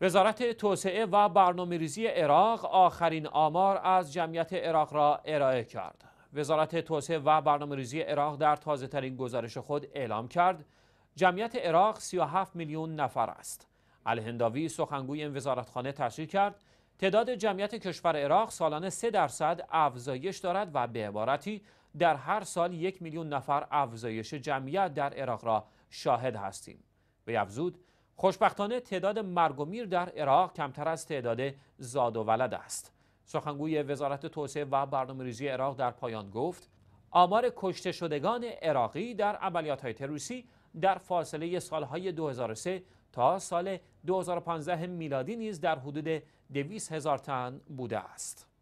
وزارت توسعه و برنامه‌ریزی ریزی عراق آخرین آمار از جمعیت عراق را ارائه کرد. وزارت توسعه و برنامه‌ریزی عراق در تازه‌ترین گزارش خود اعلام کرد جمعیت عراق 37 میلیون نفر است. الهنداوی سخنگوی این وزارتخانه تشریح کرد تعداد جمعیت کشور عراق سالانه 3 درصد افزایش دارد و به عبارتی در هر سال یک میلیون نفر افزایش جمعیت در عراق را شاهد هستیم. به افزود خوشبختانه تعداد مرگ و میر در عراق کمتر از تعداد زاد و ولد است سخنگوی وزارت توسعه و برنامه ریزی عراق در پایان گفت آمار کشته شدگان عراقی در عملیات های تروریستی در فاصله سالهای 2003 تا سال 2015 میلادی نیز در حدود 200 هزار تن بوده است.